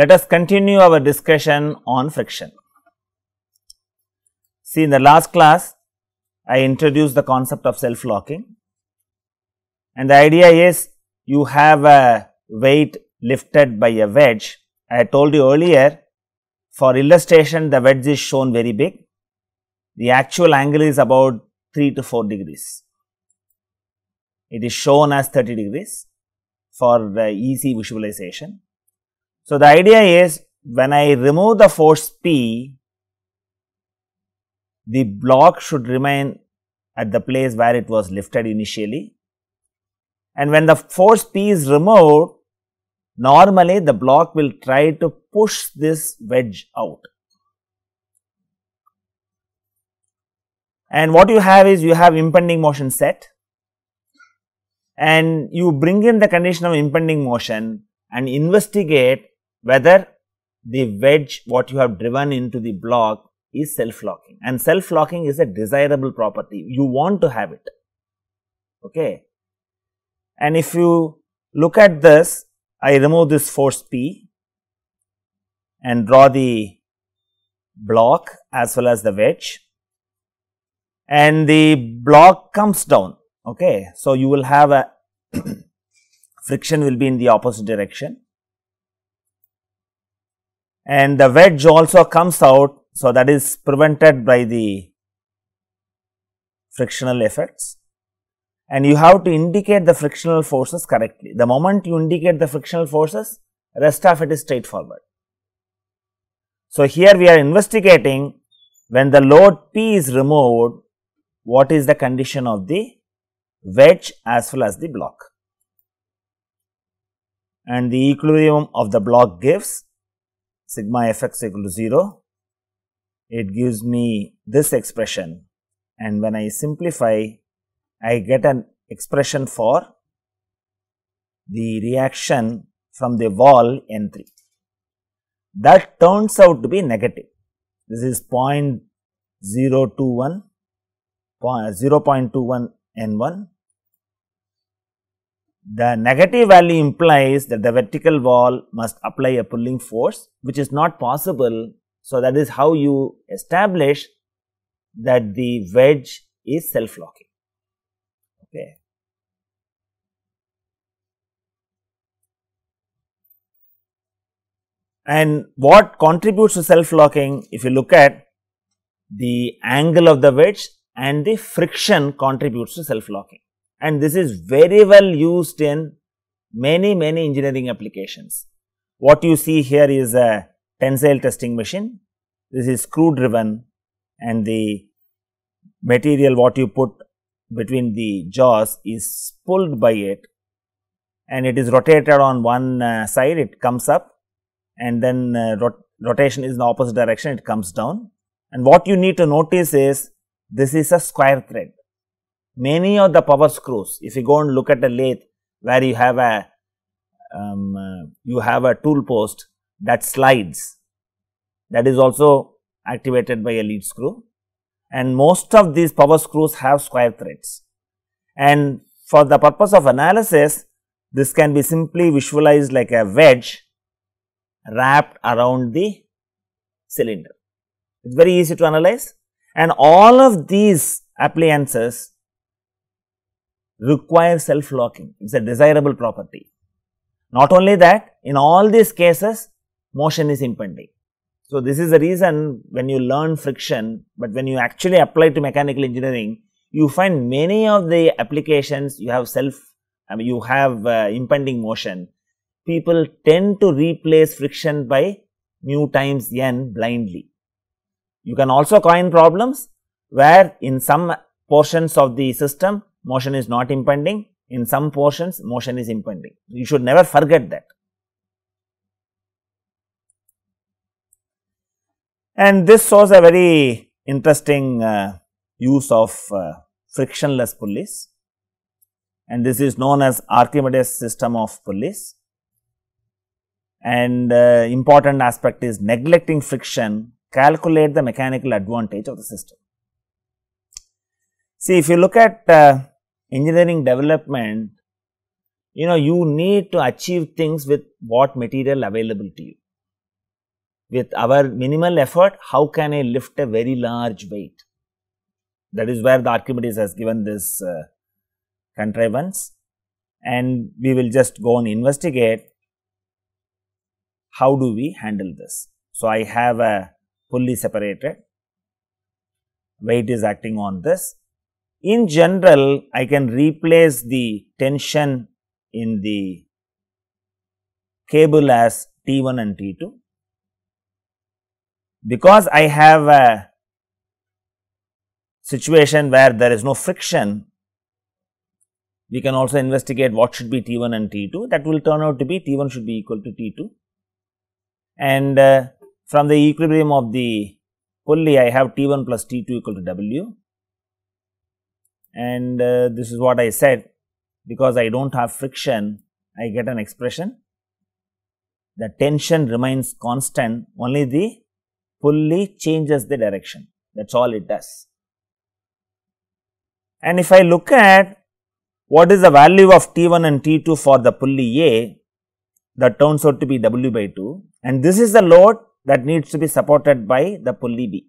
Let us continue our discussion on friction. See in the last class, I introduced the concept of self-locking and the idea is you have a weight lifted by a wedge. I told you earlier for illustration the wedge is shown very big. The actual angle is about 3 to 4 degrees. It is shown as 30 degrees for easy visualization. So, the idea is when I remove the force P, the block should remain at the place where it was lifted initially. And when the force P is removed, normally the block will try to push this wedge out. And what you have is you have impending motion set and you bring in the condition of impending motion and investigate whether the wedge what you have driven into the block is self-locking and self-locking is a desirable property. You want to have it. Okay. And if you look at this, I remove this force P and draw the block as well as the wedge and the block comes down. Okay. So, you will have a friction will be in the opposite direction and the wedge also comes out. So, that is prevented by the frictional effects and you have to indicate the frictional forces correctly. The moment you indicate the frictional forces, rest of it is straightforward. So, here we are investigating when the load P is removed, what is the condition of the wedge as well as the block. And the equilibrium of the block gives sigma f x equal to 0, it gives me this expression and when I simplify, I get an expression for the reaction from the wall N 3. That turns out to be negative. This is 0 0.021, 0 0.21 N 1 the negative value implies that the vertical wall must apply a pulling force which is not possible. So, that is how you establish that the wedge is self-locking. Okay. And what contributes to self-locking? If you look at the angle of the wedge and the friction contributes to self-locking and this is very well used in many many engineering applications. What you see here is a tensile testing machine, this is screw driven and the material what you put between the jaws is pulled by it and it is rotated on one uh, side it comes up and then uh, rot rotation is in the opposite direction it comes down and what you need to notice is this is a square thread many of the power screws, if you go and look at a lathe where you have a um, uh, you have a tool post that slides that is also activated by a lead screw and most of these power screws have square threads. And for the purpose of analysis, this can be simply visualized like a wedge wrapped around the cylinder. It is very easy to analyze and all of these appliances require self-locking. It is a desirable property. Not only that, in all these cases, motion is impending. So, this is the reason when you learn friction, but when you actually apply to mechanical engineering, you find many of the applications you have self, I mean, you have uh, impending motion. People tend to replace friction by mu times n blindly. You can also coin problems where in some portions of the system motion is not impending, in some portions motion is impending. You should never forget that. And this shows a very interesting uh, use of uh, frictionless pulleys and this is known as Archimedes system of pulleys. And uh, important aspect is neglecting friction, calculate the mechanical advantage of the system. See if you look at uh, engineering development, you know, you need to achieve things with what material available to you. With our minimal effort, how can I lift a very large weight? That is where the Archimedes has given this uh, contrivance and we will just go and investigate how do we handle this. So, I have a fully separated weight is acting on this in general, I can replace the tension in the cable as T1 and T2. Because I have a situation where there is no friction, we can also investigate what should be T1 and T2 that will turn out to be T1 should be equal to T2. And uh, from the equilibrium of the pulley I have T1 plus T2 equal to W and uh, this is what I said because I do not have friction I get an expression the tension remains constant only the pulley changes the direction that is all it does. And if I look at what is the value of T1 and T2 for the pulley A that turns out to be W by 2 and this is the load that needs to be supported by the pulley B.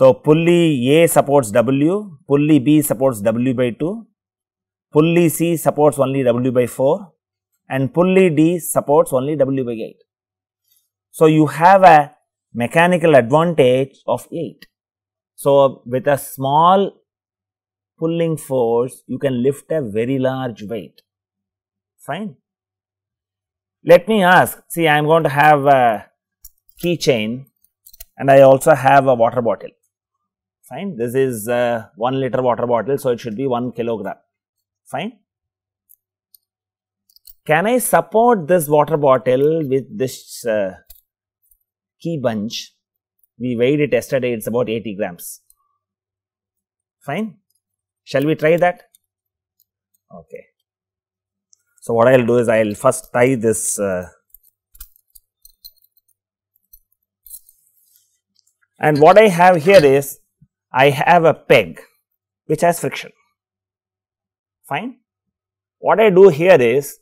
So, pulley A supports W, pulley B supports W by 2, pulley C supports only W by 4 and pulley D supports only W by 8. So, you have a mechanical advantage of 8. So, with a small pulling force, you can lift a very large weight, fine. Let me ask, see I am going to have a keychain and I also have a water bottle fine. This is uh, 1 liter water bottle, so it should be 1 kilogram, fine. Can I support this water bottle with this uh, key bunch? We weighed it yesterday, it is about 80 grams, fine. Shall we try that? Okay. So, what I will do is I will first tie this uh, and what I have here is I have a peg which has friction. Fine. What I do here is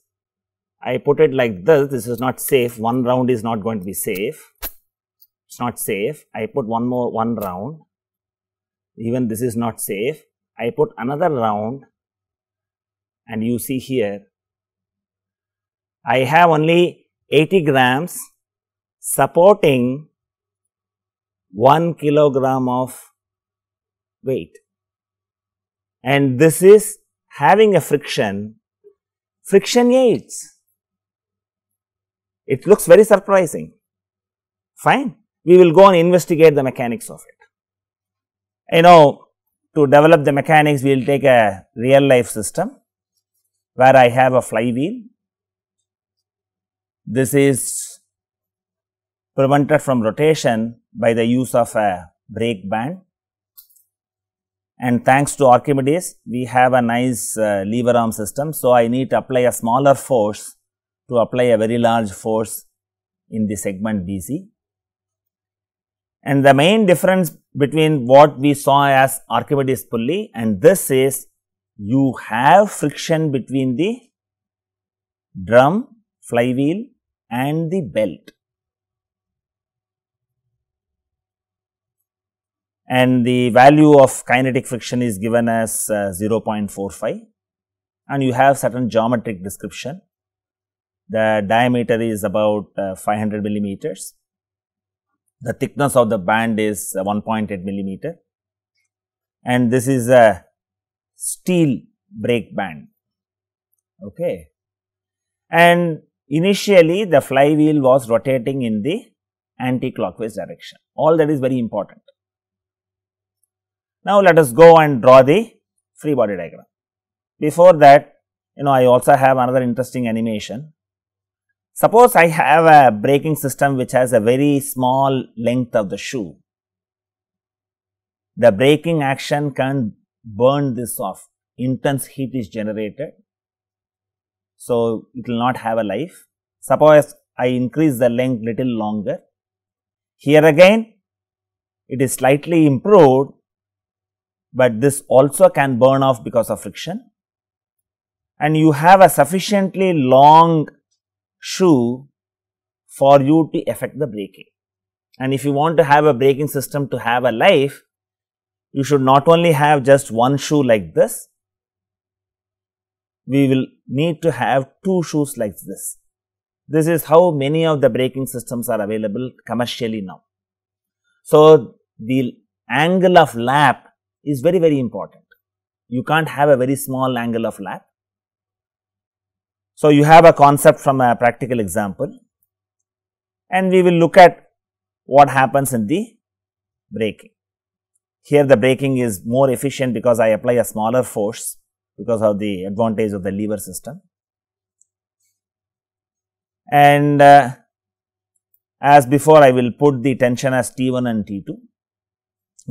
I put it like this, this is not safe, one round is not going to be safe, it is not safe, I put one more one round, even this is not safe, I put another round and you see here, I have only 80 grams supporting 1 kilogram of weight. And this is having a friction, friction yields. It looks very surprising. Fine. We will go and investigate the mechanics of it. You know, to develop the mechanics, we will take a real life system where I have a flywheel. This is prevented from rotation by the use of a brake band and thanks to Archimedes we have a nice uh, lever arm system. So, I need to apply a smaller force to apply a very large force in the segment BC. And the main difference between what we saw as Archimedes pulley and this is you have friction between the drum, flywheel and the belt. and the value of kinetic friction is given as uh, 0.45 and you have certain geometric description. The diameter is about uh, 500 millimeters, the thickness of the band is uh, 1.8 millimeter and this is a steel brake band. Okay. And initially the flywheel was rotating in the anti-clockwise direction, all that is very important now, let us go and draw the free body diagram. Before that, you know, I also have another interesting animation. Suppose I have a braking system which has a very small length of the shoe. The braking action can burn this off, intense heat is generated. So, it will not have a life. Suppose I increase the length little longer. Here again, it is slightly improved, but this also can burn off because of friction. And you have a sufficiently long shoe for you to affect the braking. And if you want to have a braking system to have a life, you should not only have just one shoe like this, we will need to have two shoes like this. This is how many of the braking systems are available commercially now. So, the angle of lap is very, very important. You can't have a very small angle of lap. So, you have a concept from a practical example and we will look at what happens in the braking. Here the braking is more efficient because I apply a smaller force because of the advantage of the lever system. And uh, as before I will put the tension as T1 and T2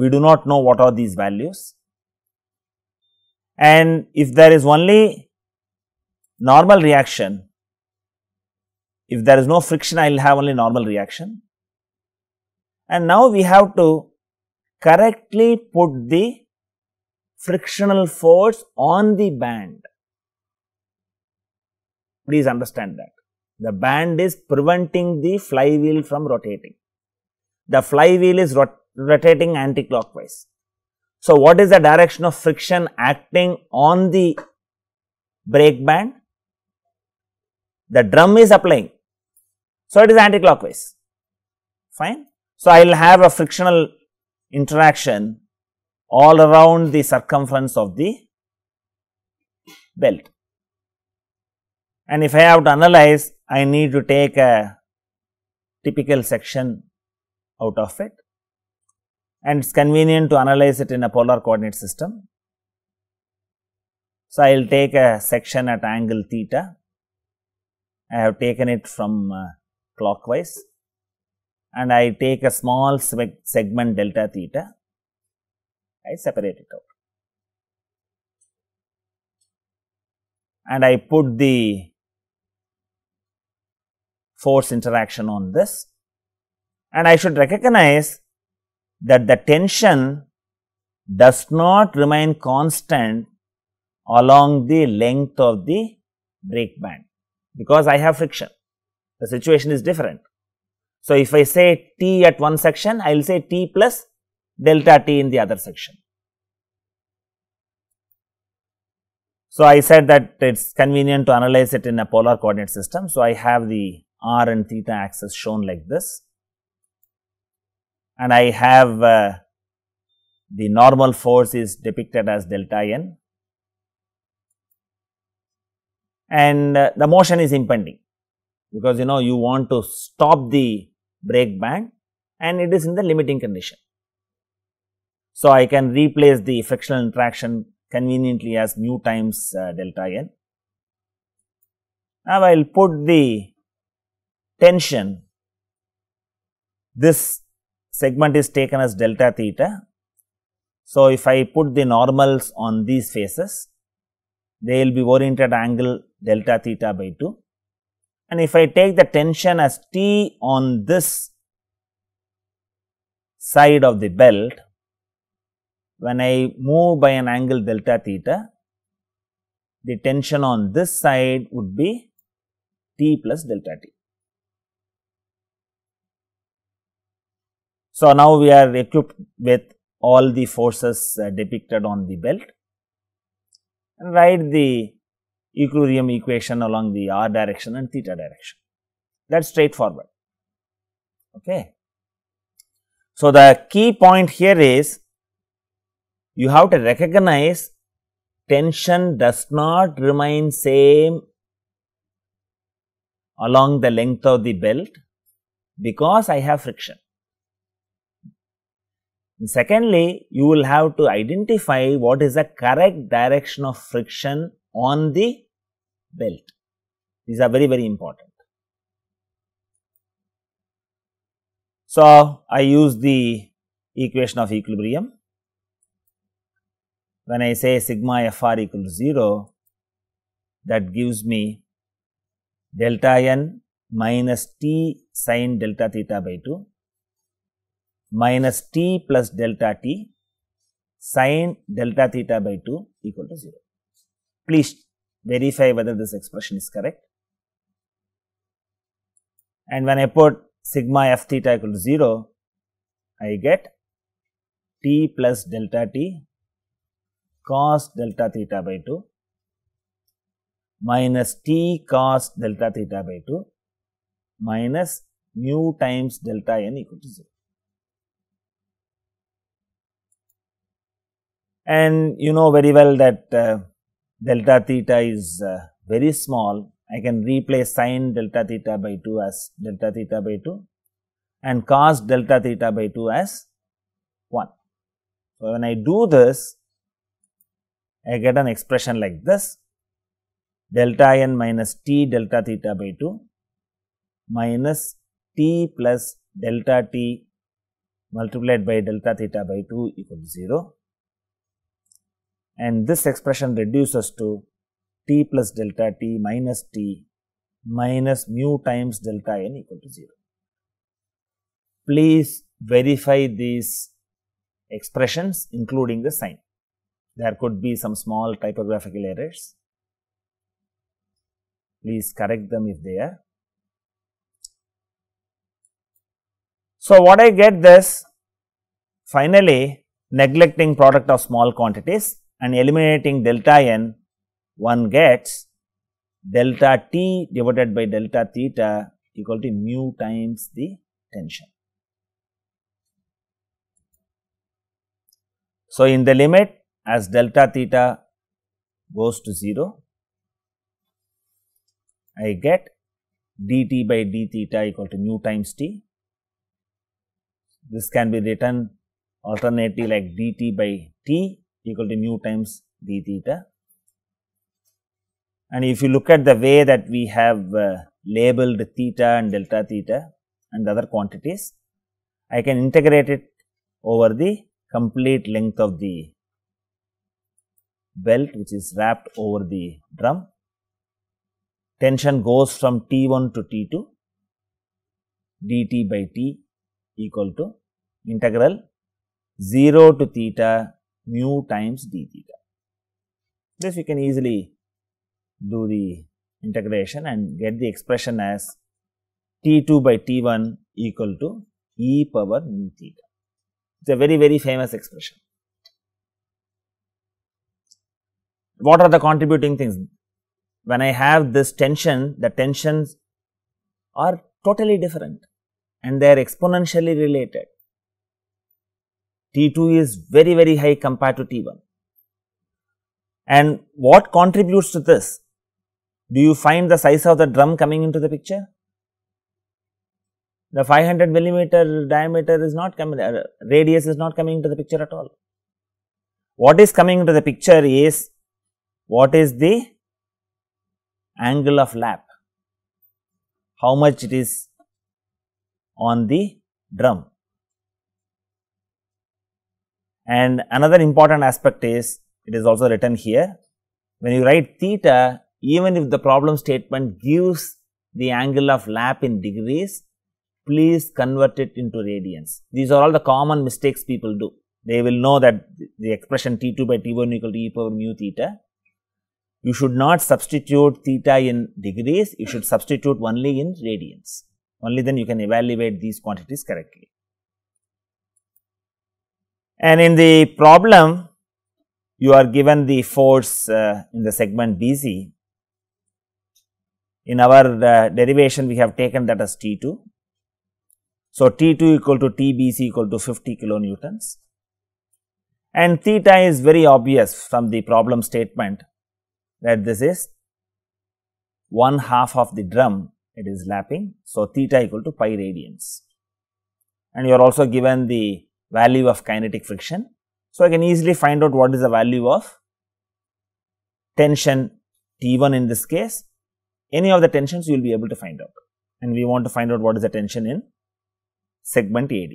we do not know what are these values. And if there is only normal reaction, if there is no friction, I will have only normal reaction. And now we have to correctly put the frictional force on the band. Please understand that. The band is preventing the flywheel from rotating. The flywheel is rot rotating anticlockwise. So, what is the direction of friction acting on the brake band? The drum is applying. So, it is anticlockwise. Fine. So, I will have a frictional interaction all around the circumference of the belt. And if I have to analyze, I need to take a typical section out of it and it is convenient to analyze it in a polar coordinate system. So, I will take a section at angle theta, I have taken it from uh, clockwise and I take a small segment delta theta, I separate it out and I put the force interaction on this and I should recognize that the tension does not remain constant along the length of the brake band because I have friction. The situation is different. So, if I say T at one section, I will say T plus delta T in the other section. So, I said that it is convenient to analyze it in a polar coordinate system. So, I have the r and theta axis shown like this and I have uh, the normal force is depicted as delta n and uh, the motion is impending because you know you want to stop the brake band and it is in the limiting condition. So, I can replace the frictional interaction conveniently as mu times uh, delta n. Now, I will put the tension this segment is taken as delta theta. So, if I put the normals on these faces, they will be oriented angle delta theta by 2. And if I take the tension as T on this side of the belt, when I move by an angle delta theta, the tension on this side would be T plus delta T. So, now we are equipped with all the forces uh, depicted on the belt and write the equilibrium equation along the r direction and theta direction that is straightforward. Okay. So, the key point here is you have to recognize tension does not remain same along the length of the belt because I have friction. And secondly, you will have to identify what is the correct direction of friction on the belt. These are very, very important. So, I use the equation of equilibrium. When I say sigma fr equal to 0, that gives me delta n minus t sine delta theta by 2 minus t plus delta t sine delta theta by 2 equal to 0. Please verify whether this expression is correct. And when I put sigma f theta equal to 0, I get t plus delta t cos delta theta by 2 minus t cos delta theta by 2 minus mu times delta n equal to 0. and you know very well that uh, delta theta is uh, very small. I can replace sine delta theta by 2 as delta theta by 2 and cos delta theta by 2 as 1. So, when I do this, I get an expression like this delta n minus t delta theta by 2 minus t plus delta t multiplied by delta theta by 2 equal to 0 and this expression reduces to t plus delta t minus t minus mu times delta n equal to 0. Please verify these expressions including the sign. There could be some small typographical errors. Please correct them if they are. So, what I get this finally neglecting product of small quantities and eliminating delta n, one gets delta t divided by delta theta equal to mu times the tension. So, in the limit as delta theta goes to 0, I get dt by d theta equal to mu times t. This can be written alternately like dt by t equal to mu times d theta. And if you look at the way that we have uh, labeled theta and delta theta and other quantities, I can integrate it over the complete length of the belt which is wrapped over the drum. Tension goes from T1 to T2 dt by T equal to integral 0 to theta mu times d theta. This we can easily do the integration and get the expression as T2 by T1 equal to e power mu theta. It is a very, very famous expression. What are the contributing things? When I have this tension, the tensions are totally different and they are exponentially related. T2 is very, very high compared to T1. And what contributes to this? Do you find the size of the drum coming into the picture? The 500 millimeter diameter is not coming, uh, radius is not coming into the picture at all. What is coming into the picture is what is the angle of lap, how much it is on the drum. And another important aspect is, it is also written here, when you write theta, even if the problem statement gives the angle of lap in degrees, please convert it into radians. These are all the common mistakes people do. They will know that the expression T2 by T1 equal to e power mu theta. You should not substitute theta in degrees, you should substitute only in radians. Only then you can evaluate these quantities correctly. And in the problem, you are given the force uh, in the segment BC. In our uh, derivation, we have taken that as T2. So, T2 equal to TBC equal to 50 kilonewtons and theta is very obvious from the problem statement that this is one half of the drum it is lapping. So, theta equal to pi radians and you are also given the value of kinetic friction. So, I can easily find out what is the value of tension T1 in this case, any of the tensions you will be able to find out and we want to find out what is the tension in segment AD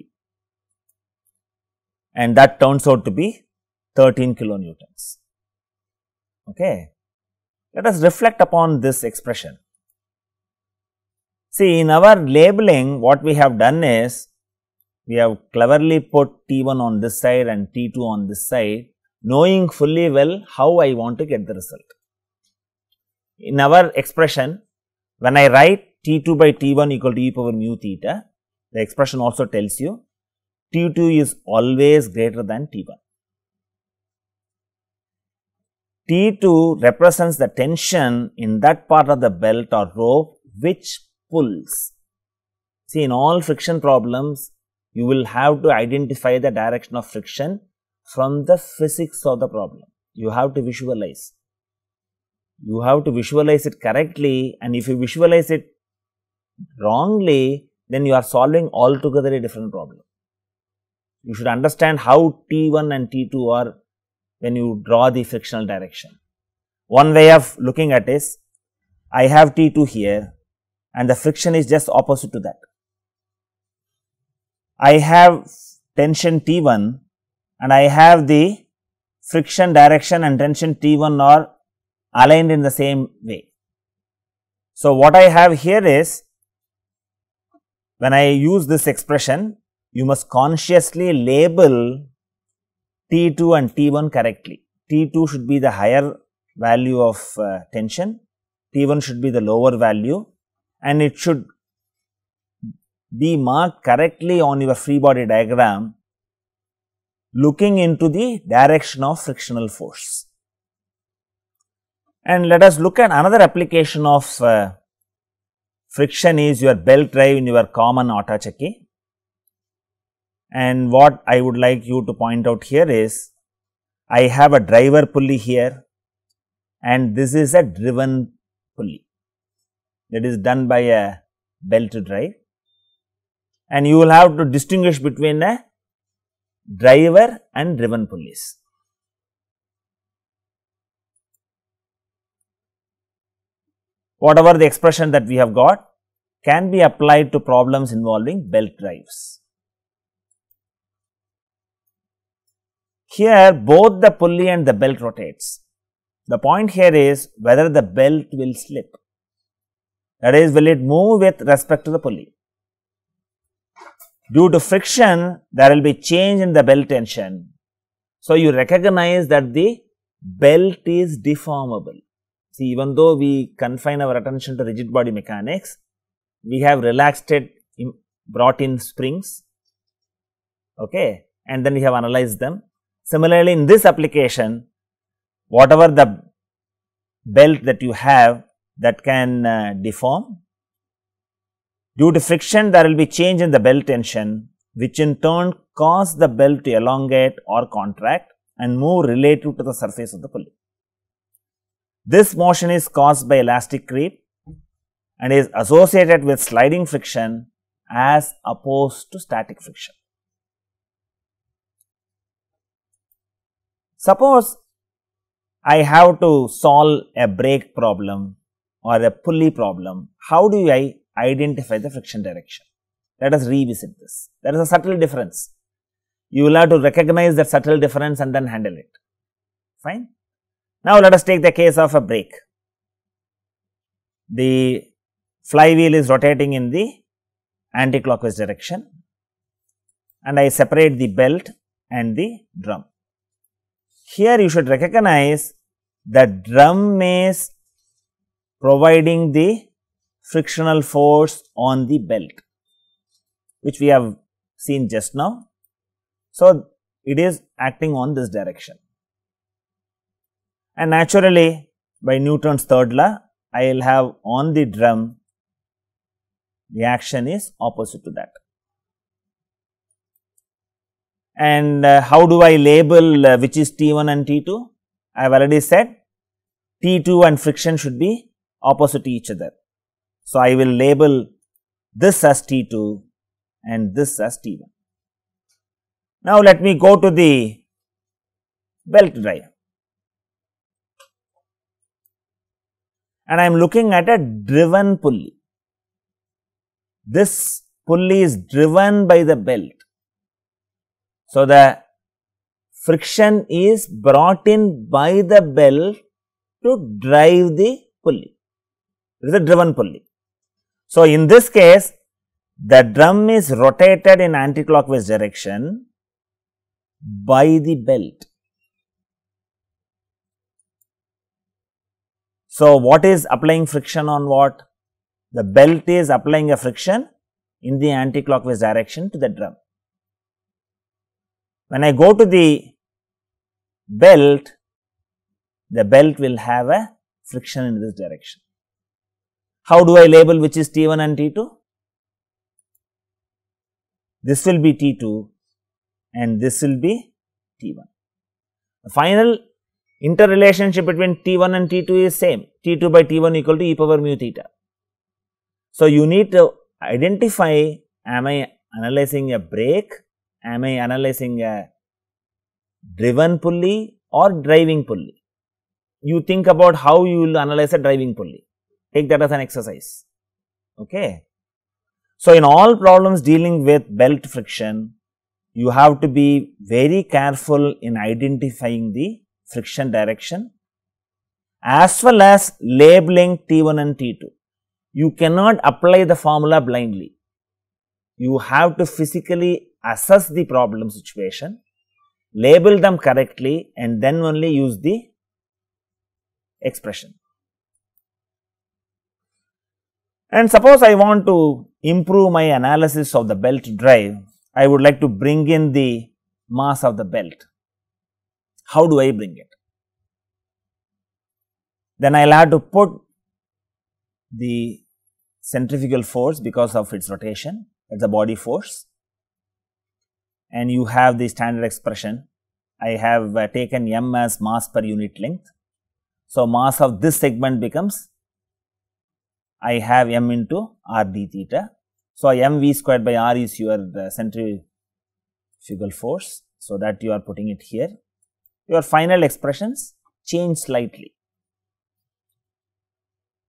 and that turns out to be 13 kilonewtons. Okay. Let us reflect upon this expression. See in our labeling what we have done is we have cleverly put T1 on this side and T2 on this side, knowing fully well how I want to get the result. In our expression, when I write T2 by T1 equal to e power mu theta, the expression also tells you T2 is always greater than T1. T2 represents the tension in that part of the belt or rope which pulls. See in all friction problems, you will have to identify the direction of friction from the physics of the problem. You have to visualize. You have to visualize it correctly and if you visualize it wrongly, then you are solving altogether a different problem. You should understand how T1 and T2 are when you draw the frictional direction. One way of looking at is, I have T2 here and the friction is just opposite to that. I have tension T1 and I have the friction direction and tension T1 are aligned in the same way. So, what I have here is when I use this expression, you must consciously label T2 and T1 correctly. T2 should be the higher value of uh, tension, T1 should be the lower value and it should be marked correctly on your free body diagram looking into the direction of frictional force. And let us look at another application of uh, friction is your belt drive in your common auto checking. And what I would like you to point out here is, I have a driver pulley here and this is a driven pulley that is done by a belt drive and you will have to distinguish between a driver and driven pulleys. Whatever the expression that we have got can be applied to problems involving belt drives. Here both the pulley and the belt rotates. The point here is whether the belt will slip that is will it move with respect to the pulley. Due to friction, there will be change in the belt tension. So, you recognize that the belt is deformable. See, even though we confine our attention to rigid body mechanics, we have relaxed it, brought in springs, okay, and then we have analyzed them. Similarly, in this application, whatever the belt that you have that can uh, deform, Due to friction, there will be change in the belt tension, which in turn cause the belt to elongate or contract and move relative to the surface of the pulley. This motion is caused by elastic creep and is associated with sliding friction as opposed to static friction. Suppose I have to solve a brake problem or a pulley problem, how do I identify the friction direction. Let us revisit this. There is a subtle difference. You will have to recognize that subtle difference and then handle it. Fine. Now, let us take the case of a brake. The flywheel is rotating in the anticlockwise direction and I separate the belt and the drum. Here you should recognize that drum is providing the frictional force on the belt which we have seen just now. So, it is acting on this direction and naturally by Newton's third law I will have on the drum the action is opposite to that. And uh, how do I label uh, which is T1 and T2? I have already said T2 and friction should be opposite to each other. So, I will label this as T 2 and this as T 1. Now, let me go to the belt drive and I am looking at a driven pulley. This pulley is driven by the belt. So, the friction is brought in by the belt to drive the pulley. It is a driven pulley. So, in this case the drum is rotated in anticlockwise direction by the belt. So, what is applying friction on what? The belt is applying a friction in the anticlockwise direction to the drum. When I go to the belt, the belt will have a friction in this direction. How do I label which is T 1 and T 2? This will be T 2 and this will be T 1. The final interrelationship between T 1 and T 2 is same T 2 by T 1 equal to e power mu theta. So, you need to identify am I analyzing a brake, am I analyzing a driven pulley or driving pulley. You think about how you will analyze a driving pulley. Take that as an exercise. Okay. So, in all problems dealing with belt friction, you have to be very careful in identifying the friction direction as well as labeling T1 and T2. You cannot apply the formula blindly. You have to physically assess the problem situation, label them correctly and then only use the expression. And suppose I want to improve my analysis of the belt drive, I would like to bring in the mass of the belt. How do I bring it? Then I will have to put the centrifugal force because of its rotation it is a body force and you have the standard expression. I have uh, taken m as mass per unit length. So, mass of this segment becomes I have m into r d theta. So, m v squared by r is your uh, centrifugal force. So, that you are putting it here. Your final expressions change slightly.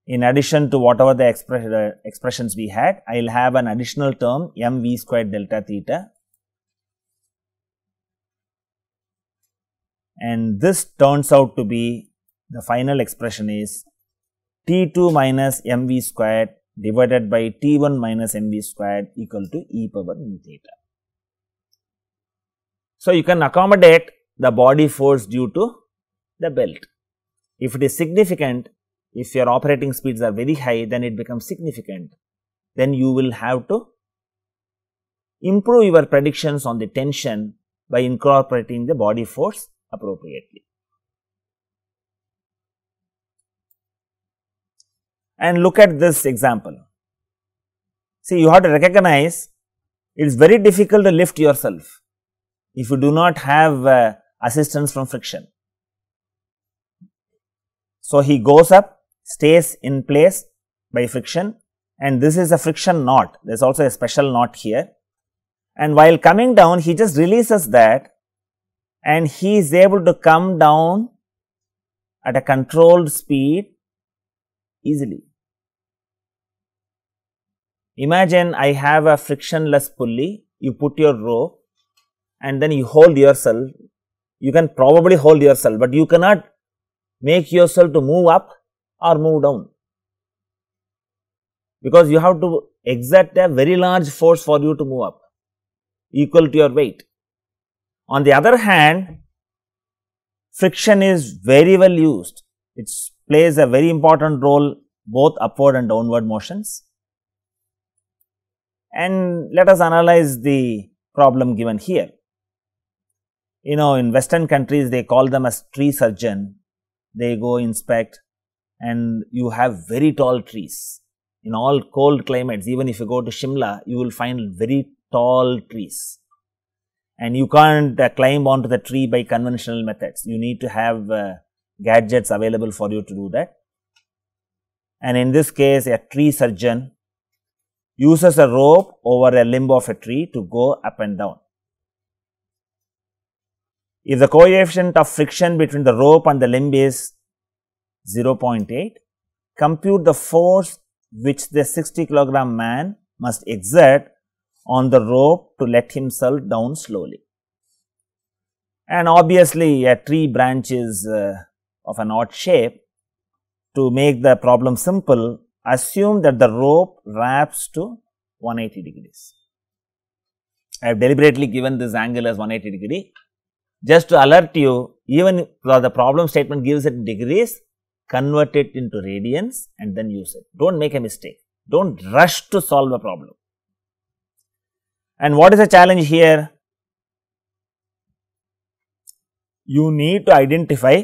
In addition to whatever the uh, expressions we had, I will have an additional term m v squared delta theta and this turns out to be the final expression is T2 minus mv squared divided by T1 minus mv squared equal to e power mu theta. So, you can accommodate the body force due to the belt. If it is significant, if your operating speeds are very high, then it becomes significant. Then you will have to improve your predictions on the tension by incorporating the body force appropriately. and look at this example. See, you have to recognize it is very difficult to lift yourself if you do not have uh, assistance from friction. So, he goes up, stays in place by friction and this is a friction knot, there is also a special knot here. And while coming down, he just releases that and he is able to come down at a controlled speed easily. Imagine I have a frictionless pulley, you put your rope and then you hold yourself, you can probably hold yourself, but you cannot make yourself to move up or move down because you have to exert a very large force for you to move up equal to your weight. On the other hand, friction is very well used. It plays a very important role both upward and downward motions and let us analyze the problem given here. You know in western countries they call them as tree surgeon, they go inspect and you have very tall trees. In all cold climates even if you go to Shimla you will find very tall trees and you can't uh, climb onto the tree by conventional methods. You need to have uh, gadgets available for you to do that. And in this case a tree surgeon uses a rope over a limb of a tree to go up and down. If the coefficient of friction between the rope and the limb is 0.8, compute the force which the 60 kilogram man must exert on the rope to let himself down slowly. And obviously, a tree branch is uh, of an odd shape. To make the problem simple, assume that the rope wraps to 180 degrees. I have deliberately given this angle as 180 degree just to alert you even though the problem statement gives it degrees convert it into radians and then use it. Do not make a mistake, do not rush to solve a problem. And what is the challenge here? You need to identify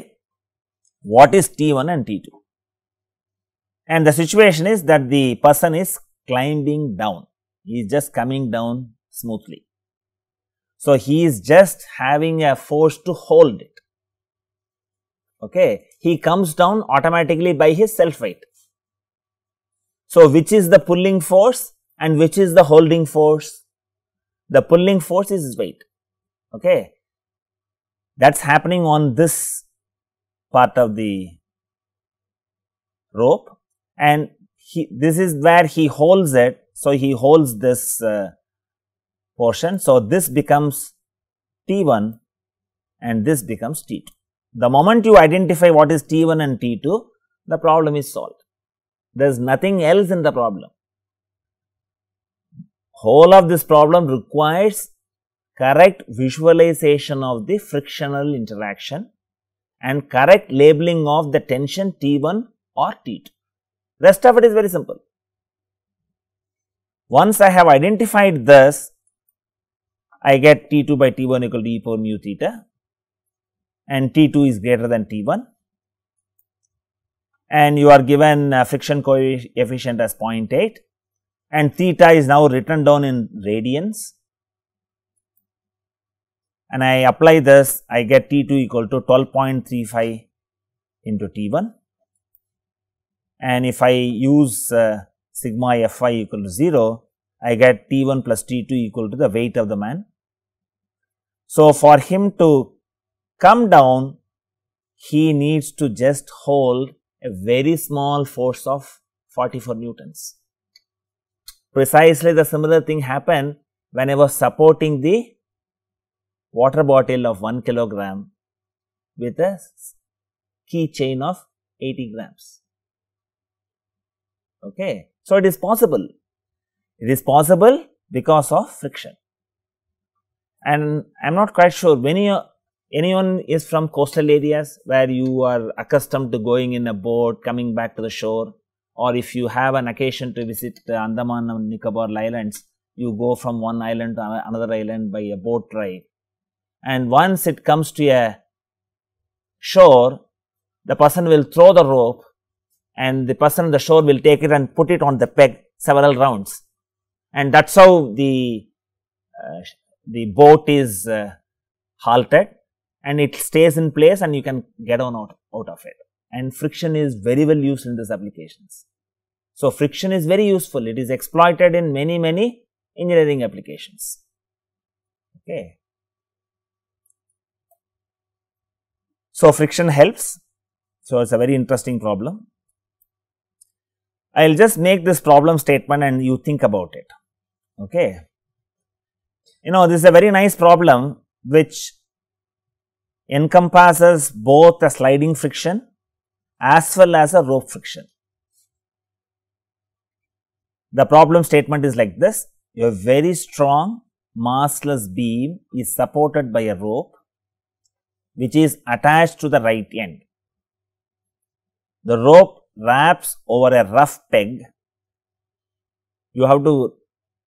what is T1 and T2 and the situation is that the person is climbing down, he is just coming down smoothly. So, he is just having a force to hold it. Okay. He comes down automatically by his self weight. So, which is the pulling force and which is the holding force? The pulling force is weight. Okay. That is happening on this part of the rope and he, this is where he holds it. So, he holds this uh, portion. So, this becomes T1 and this becomes T2. The moment you identify what is T1 and T2, the problem is solved. There is nothing else in the problem. Whole of this problem requires correct visualization of the frictional interaction and correct labeling of the tension T1 or T2. Rest of it is very simple. Once I have identified this, I get T 2 by T 1 equal to E 4 mu theta and T 2 is greater than T 1 and you are given uh, friction coefficient as 0.8 and theta is now written down in radians and I apply this I get T 2 equal to 12.35 into T 1 and if I use uh, sigma f y equal to 0, I get T 1 plus T 2 equal to the weight of the man. So, for him to come down, he needs to just hold a very small force of 44 newtons. Precisely the similar thing happened when I was supporting the water bottle of 1 kilogram with a key chain of 80 grams okay. So, it is possible, it is possible because of friction and I am not quite sure when you, anyone is from coastal areas where you are accustomed to going in a boat coming back to the shore or if you have an occasion to visit the Andaman and Nicobar islands you go from one island to another island by a boat ride and once it comes to a shore the person will throw the rope and the person on the shore will take it and put it on the peg several rounds and that is how the, uh, the boat is uh, halted and it stays in place and you can get on out, out of it and friction is very well used in these applications. So, friction is very useful it is exploited in many many engineering applications. Okay. So, friction helps. So, it is a very interesting problem. I will just make this problem statement and you think about it. Okay. You know, this is a very nice problem which encompasses both a sliding friction as well as a rope friction. The problem statement is like this, a very strong massless beam is supported by a rope which is attached to the right end. The rope wraps over a rough peg, you have to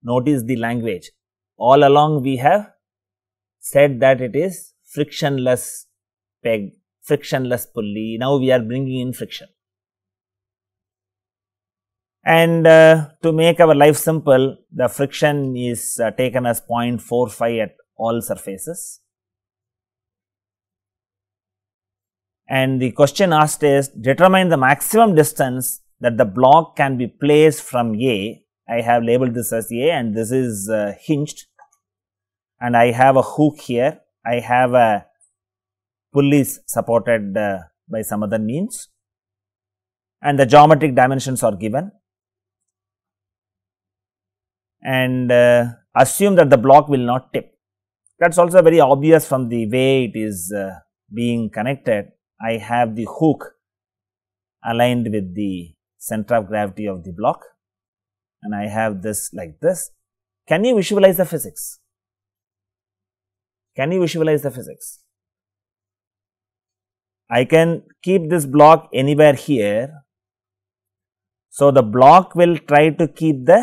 notice the language. All along we have said that it is frictionless peg, frictionless pulley. Now we are bringing in friction. And uh, to make our life simple, the friction is uh, taken as 0.45 at all surfaces. and the question asked is determine the maximum distance that the block can be placed from A. I have labeled this as A and this is uh, hinged and I have a hook here. I have a pulleys supported uh, by some other means and the geometric dimensions are given and uh, assume that the block will not tip. That is also very obvious from the way it is uh, being connected I have the hook aligned with the center of gravity of the block and I have this like this. Can you visualize the physics? Can you visualize the physics? I can keep this block anywhere here. So, the block will try to keep the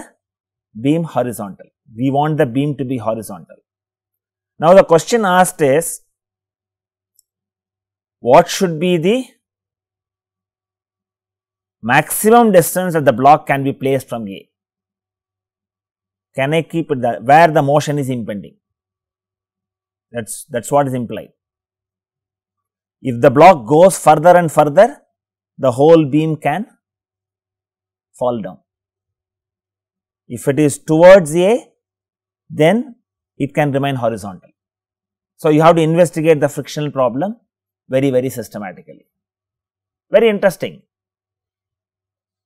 beam horizontal. We want the beam to be horizontal. Now, the question asked is what should be the maximum distance that the block can be placed from A. Can I keep it where the motion is impending? That is that is what is implied. If the block goes further and further, the whole beam can fall down. If it is towards A, then it can remain horizontal. So, you have to investigate the frictional problem very, very systematically. Very interesting.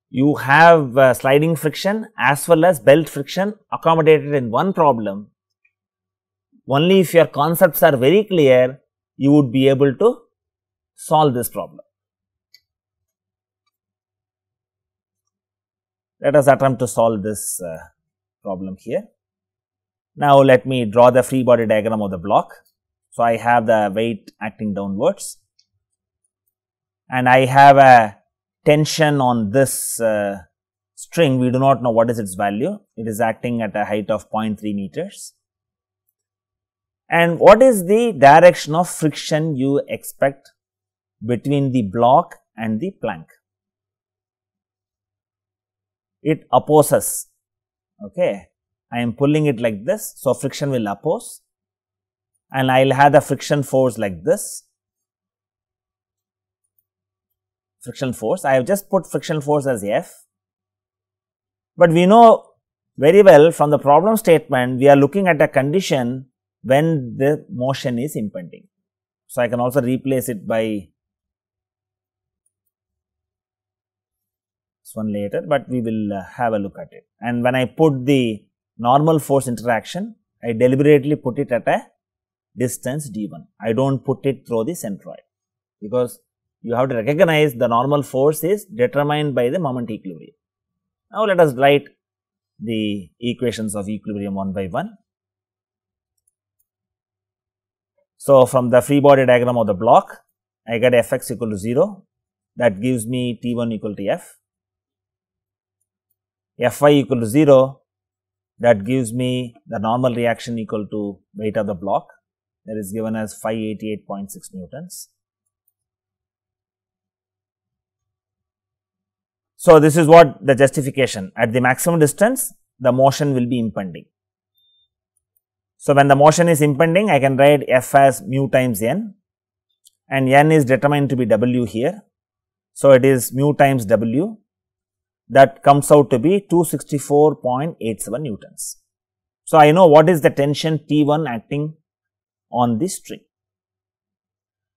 You have uh, sliding friction as well as belt friction accommodated in one problem. Only if your concepts are very clear, you would be able to solve this problem. Let us attempt to solve this uh, problem here. Now, let me draw the free body diagram of the block. So, I have the weight acting downwards and I have a tension on this uh, string, we do not know what is its value. It is acting at a height of 0.3 meters. And what is the direction of friction you expect between the block and the plank? It opposes, okay. I am pulling it like this. So, friction will oppose and I will have the friction force like this friction force. I have just put friction force as F, but we know very well from the problem statement we are looking at a condition when the motion is impending. So, I can also replace it by this one later, but we will uh, have a look at it. And when I put the normal force interaction, I deliberately put it at a distance d1. I do not put it through the centroid because you have to recognize the normal force is determined by the moment equilibrium. Now, let us write the equations of equilibrium one by one. So, from the free body diagram of the block, I get f x equal to 0 that gives me t 1 equal to f, f y equal to 0 that gives me the normal reaction equal to weight of the block that is given as 588.6 newtons. So, this is what the justification at the maximum distance the motion will be impending. So, when the motion is impending I can write F as mu times n and n is determined to be W here. So, it is mu times W that comes out to be 264.87 newtons. So, I know what is the tension T1 acting on the string.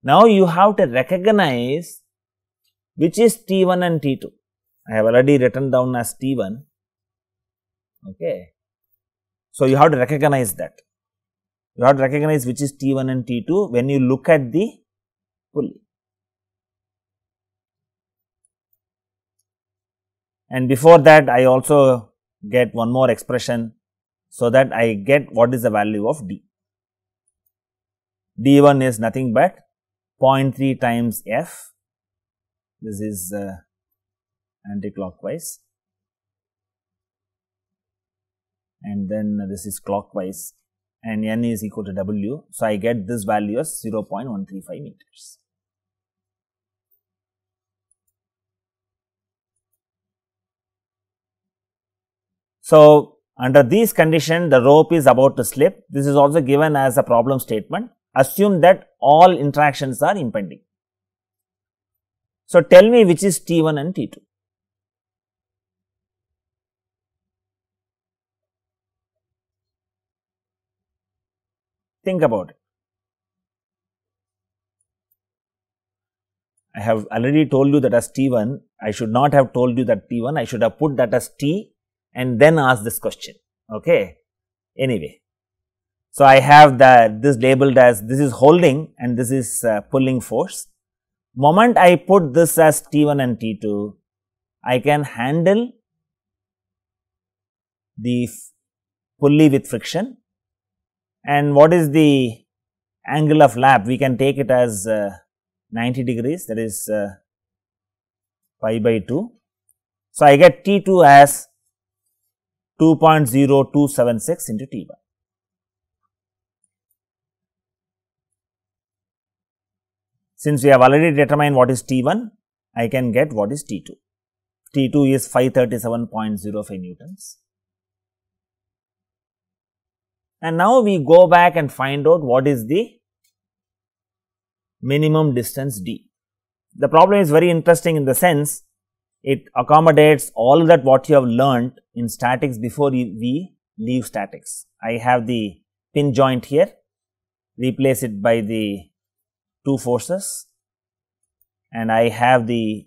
Now, you have to recognize which is T1 and T2. I have already written down as T1. Okay. So, you have to recognize that. You have to recognize which is T1 and T2 when you look at the pulley. And before that, I also get one more expression so that I get what is the value of D d 1 is nothing but 0.3 times f, this is uh, anticlockwise and then this is clockwise and n is equal to w. So, I get this value as 0 0.135 meters. So, under these conditions the rope is about to slip. This is also given as a problem statement assume that all interactions are impending. So, tell me which is T1 and T2. Think about it. I have already told you that as T1, I should not have told you that T1, I should have put that as T and then asked this question. Okay. Anyway, so, I have the this labeled as this is holding and this is uh, pulling force. Moment I put this as T1 and T2, I can handle the pulley with friction and what is the angle of lap? We can take it as uh, 90 degrees that is uh, pi by 2. So, I get T2 as 2.0276 into T1. Since we have already determined what is T1, I can get what is T2. T2 is 537.05 newtons. And now we go back and find out what is the minimum distance d. The problem is very interesting in the sense it accommodates all that what you have learned in statics before we leave statics. I have the pin joint here, replace it by the two forces and I have the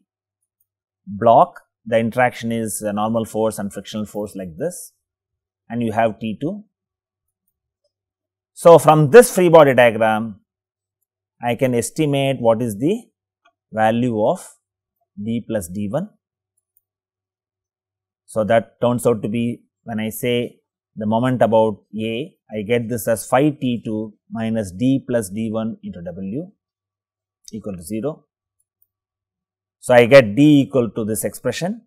block, the interaction is a normal force and frictional force like this and you have T2. So, from this free body diagram, I can estimate what is the value of d plus d1. So, that turns out to be when I say the moment about A, I get this as phi t2 minus d plus d1 into w equal to 0. So, I get d equal to this expression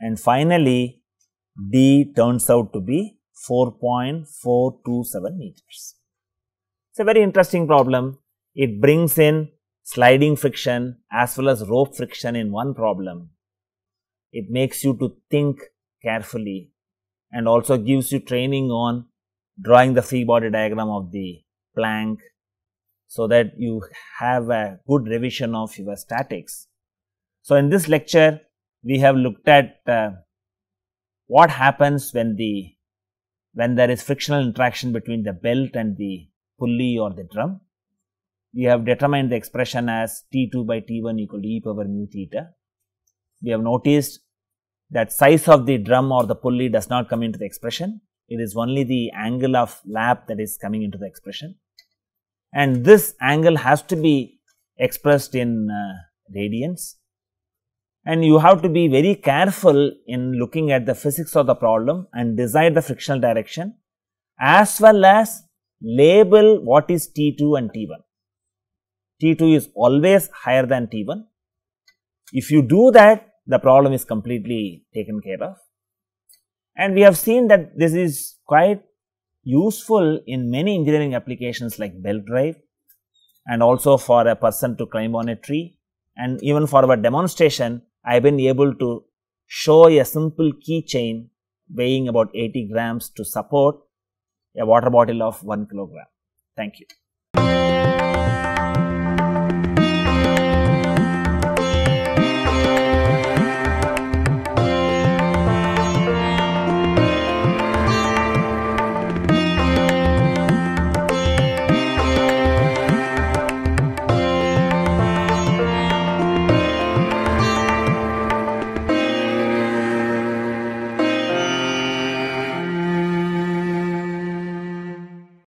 and finally, d turns out to be 4.427 meters. It is a very interesting problem. It brings in sliding friction as well as rope friction in one problem. It makes you to think carefully and also gives you training on drawing the free body diagram of the plank so that you have a good revision of your statics. So, in this lecture we have looked at uh, what happens when the when there is frictional interaction between the belt and the pulley or the drum. We have determined the expression as T2 by T1 equal to e power mu theta. We have noticed that size of the drum or the pulley does not come into the expression. It is only the angle of lap that is coming into the expression and this angle has to be expressed in uh, radians and you have to be very careful in looking at the physics of the problem and decide the frictional direction as well as label what is T2 and T1. T2 is always higher than T1. If you do that, the problem is completely taken care of. And we have seen that this is quite useful in many engineering applications like belt drive and also for a person to climb on a tree and even for our demonstration I have been able to show a simple keychain weighing about 80 grams to support a water bottle of 1 kilogram. Thank you.